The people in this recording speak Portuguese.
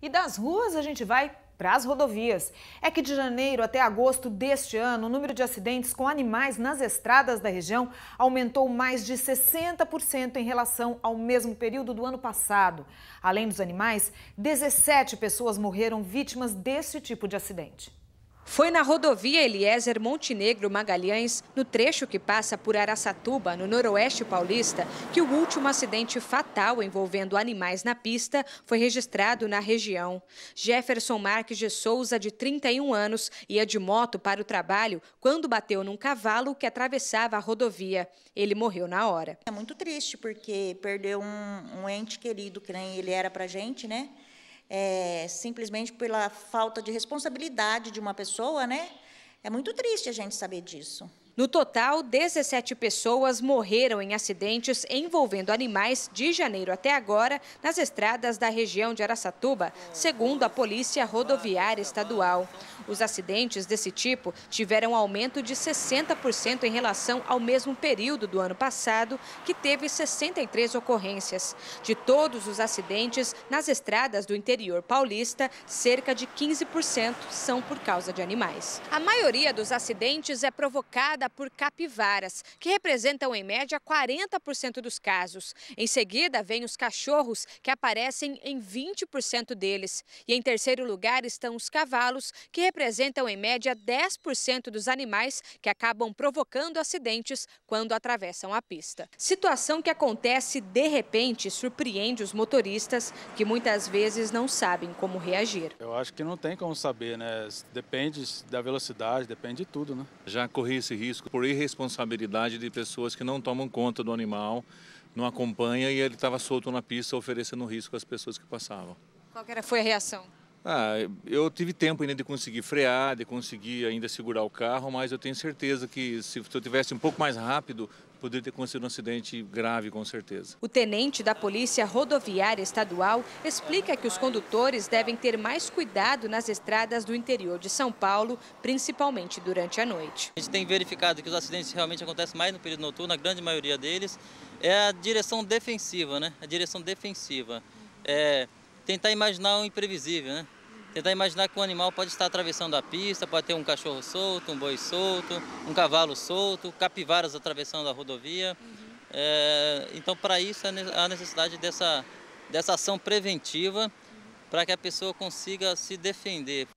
E das ruas a gente vai para as rodovias. É que de janeiro até agosto deste ano, o número de acidentes com animais nas estradas da região aumentou mais de 60% em relação ao mesmo período do ano passado. Além dos animais, 17 pessoas morreram vítimas desse tipo de acidente foi na rodovia Eliezer Montenegro Magalhães, no trecho que passa por Araçatuba, no noroeste paulista, que o último acidente fatal envolvendo animais na pista foi registrado na região. Jefferson Marques de Souza, de 31 anos, ia de moto para o trabalho quando bateu num cavalo que atravessava a rodovia. Ele morreu na hora. É muito triste porque perdeu um, um ente querido que nem ele era para gente, né? é, simplesmente pela falta de responsabilidade de uma pessoa, né? É muito triste a gente saber disso. No total, 17 pessoas morreram em acidentes envolvendo animais de janeiro até agora nas estradas da região de Araçatuba, segundo a Polícia Rodoviária Estadual. Os acidentes desse tipo tiveram aumento de 60% em relação ao mesmo período do ano passado, que teve 63 ocorrências. De todos os acidentes nas estradas do interior paulista, cerca de 15% são por causa de animais. A maioria dos acidentes é provocada por capivaras, que representam em média 40% dos casos. Em seguida, vêm os cachorros, que aparecem em 20% deles. E em terceiro lugar estão os cavalos, que representam em média 10% dos animais que acabam provocando acidentes quando atravessam a pista. Situação que acontece de repente surpreende os motoristas, que muitas vezes não sabem como reagir. Eu acho que não tem como saber, né? Depende da velocidade, depende de tudo, né? Já corri esse risco risco por irresponsabilidade de pessoas que não tomam conta do animal, não acompanha e ele estava solto na pista oferecendo risco às pessoas que passavam. Qual que era, foi a reação? Ah, eu tive tempo ainda de conseguir frear, de conseguir ainda segurar o carro, mas eu tenho certeza que se eu tivesse um pouco mais rápido, poderia ter acontecido um acidente grave, com certeza. O tenente da Polícia Rodoviária Estadual explica que os condutores devem ter mais cuidado nas estradas do interior de São Paulo, principalmente durante a noite. A gente tem verificado que os acidentes realmente acontecem mais no período noturno, a grande maioria deles. É a direção defensiva, né? A direção defensiva. É tentar imaginar o imprevisível, né? Tentar imaginar que um animal pode estar atravessando a pista, pode ter um cachorro solto, um boi solto, um cavalo solto, capivaras atravessando a rodovia. Uhum. É, então, para isso, é há necessidade dessa, dessa ação preventiva uhum. para que a pessoa consiga se defender.